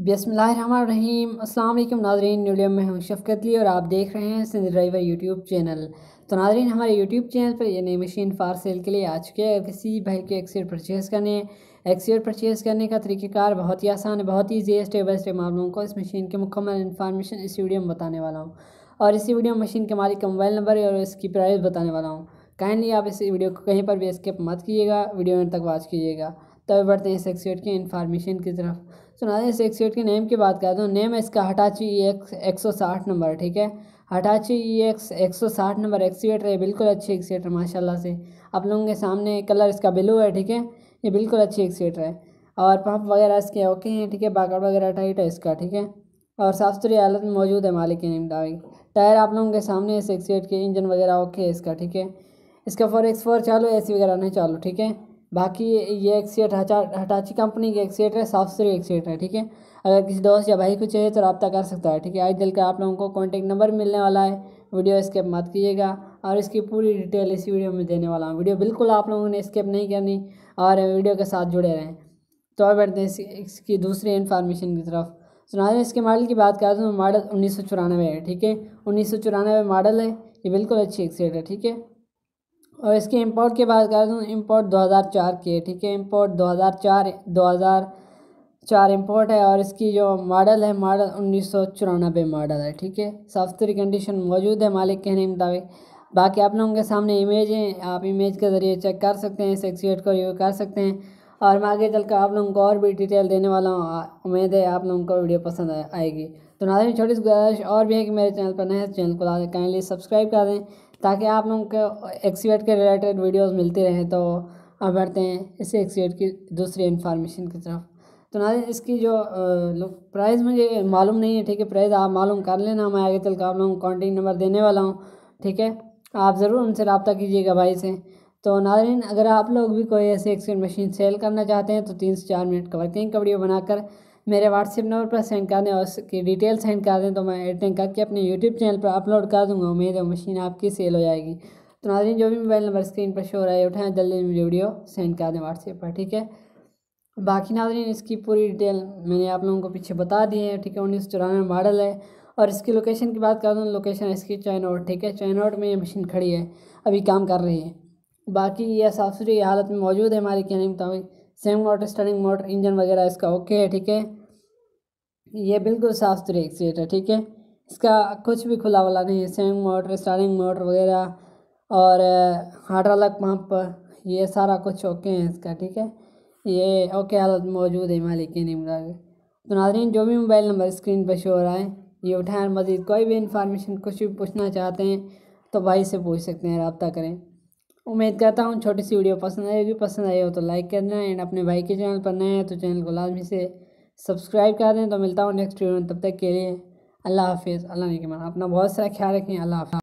बसमीम अल्लाम नाजरीन न्यूडियम में हम शफकत ली और आप देख रहे हैं सिंध ड्राइवर यूट्यूब चैनल तो नाजरीन हमारे यूट्यूब चैनल पर यह नई मशीन फार सेल के लिए आ चुकी है किसी भाई के एक्सीट परचेज़ करने एक्सीट परचेज़ करने का तरीक़ार बहुत ही आसान है बहुत ही ईजी है स्टेप बाई स्टेप आप लोगों को इस मशीन के मुकम्मल इन्फॉर्मेशन इस वीडियो में बताने वाला हूँ और इसी वीडियो में मशीन के मालिक का मोबाइल नंबर और इसकी प्राइस बताने वाला हूँ काइंडली आप इस वीडियो को कहीं पर भी स्किप मत कीजिएगा वीडियो तक वॉच कीजिएगा तब बढ़ते हैं इस एक्सीट की इन्फॉर्मेशन की तरफ तो नाजन इस एक सीट के नेम की बात करते हैं तो नेम है इसका हटाची ई e एक्स एक सौ साठ नंबर ठीक है हटाची ई e एक्स एक सौ साठ नंबर एक्सीटर है बिल्कुल अच्छी एक्सीटर माशाल्लाह से आप लोगों के सामने कलर इसका ब्लू है ठीक है ये बिल्कुल अच्छी एक्सीटर है और पंप वगैरह इसके ओके हैं ठीक है बाकड़ वगैरह टाइट है इसका ठीक है और साफ़ सुथरी हालत में मौजूद है मालिक के मुताबिक टायर आप लोगों के सामने इस एक सीट के इंजन वगैरह ओके है इसका ठीक है इसका फोर एक्स फोर चालू ए सी वगैरह नहीं चालू ठीक है बाकी ये सीट हटा हटाची कंपनी के सीट है साफ सुथरी सीट है ठीक है अगर किसी दोस्त या भाई को चाहिए तो रबता कर सकता है ठीक है आज दिल का आप लोगों को कॉन्टैक्ट नंबर मिलने वाला है वीडियो स्केप मत कीजिएगा और इसकी पूरी डिटेल इसी वीडियो में देने वाला हूँ वीडियो बिल्कुल आप लोगों ने स्केप नहीं करनी और वीडियो के साथ जुड़े रहें तो अब बढ़ते हैं इसकी दूसरी इन्फॉर्मेशन की तरफ दें तो इसके मॉडल की बात करें तो मॉडल उन्नीस सौ चौरानवे है ठीक है उन्नीस सौ चौरानवे मॉडल है ये बिल्कुल अच्छी एक्सीट है ठीक है और इसके इंपोर्ट की बात करें तो इंपोर्ट 2004 की है ठीक है इंपोर्ट 2004 2004 इंपोर्ट है और इसकी जो मॉडल है मॉडल उन्नीस मॉडल है ठीक है सॉफ्टवेयर कंडीशन मौजूद है मालिक कहने के मुताबिक बाकी आप लोगों के सामने इमेज है आप इमेज के ज़रिए चेक कर सकते हैं सेक्सीट को रिव्यू कर सकते हैं और मैं आगे चल कर आप लोगों को और भी डिटेल देने वाला हूँ उम्मीद है आप लोगों को वीडियो पसंद आएगी तो नाजन छोटी सी गुजारिश और भी है कि मेरे चैनल पर नए तो चैनल को ला काइंडली सब्सक्राइब कर दें ताकि आप लोगों को एक्सीवेट के रिलेटेड वीडियोस मिलते रहें तो अब बढ़ते हैं इसे एक्सीवेट की दूसरी इन्फॉर्मेशन की तरफ तो ना इसकी जो प्राइस मुझे मालूम नहीं है ठीक है प्राइस आप मालूम कर लेना मैं आगे चल कर आप लोगों को कॉन्टेक्ट नंबर देने वाला हूँ ठीक है आप ज़रूर उनसे रबता कीजिएगा भाई से तो नाजरीन अगर आप लोग भी कोई ऐसी एक्सपेंट मशीन सेल करना चाहते हैं तो तीन से चार मिनट का वर्किंग का वीडियो बनाकर मेरे व्हाट्सएप नंबर पर सेंड कर दें और उसकी डिटेल सेंड कर दें तो मैं एडिटिंग करके अपने यूट्यूब चैनल पर अपलोड कर दूँगा उम्मीद है मशीन आपकी सेल हो जाएगी तो नाजरीन जो भी मोबाइल नंबर स्क्रीन पर शो रहा है उठाएँ जल्दी मुझे वीडियो सेंड कर दें व्हाट्सएप पर ठीक है बाकी नाजरीन इसकी पूरी डिटेल मैंने आप लोगों को पीछे बता दी है ठीक है उन्नीस चौरानवे मॉडल है और इसकी लोकेशन की बात कर दूँ लोकेशन है इसकी चैनोट ठीक है चैनोट में ये मशीन खड़ी है अभी काम कर रही है बाकी ये साफ़ सुथरी हालत में मौजूद है हमारे कहने के मुताबिक same motor starting motor engine वगैरह इसका ओके है ठीक है ये बिल्कुल साफ सुथरी एक्सीट है ठीक है इसका कुछ भी खुला वाला नहीं है सेम मोटर स्टार्टिंग मोटर वगैरह और हाइड्रोलक पंप ये सारा कुछ ओके है इसका ठीक है ये ओके हालत मौजूद है मालिक के निमराज तो नाजरीन जो भी मोबाइल नंबर स्क्रीन पर शो रहा है ये उठाएं मज़ीद कोई भी इंफॉर्मेशन कुछ भी पूछना चाहते हैं तो भाई से पूछ सकते हैं रबता करें उम्मीद करता हूँ छोटी सी वीडियो पसंद आई होगी पसंद आई हो तो लाइक कर देना एंड अपने भाई के चैनल पर नए हैं तो चैनल को लाजमी से सब्सक्राइब कर दें तो मिलता हूँ नेक्स्ट वीडियो में तब तक के लिए अल्लाह हाफिज़ अल्लाह ने के अपना बहुत सारा ख्याल रखें अल्लाह हाफ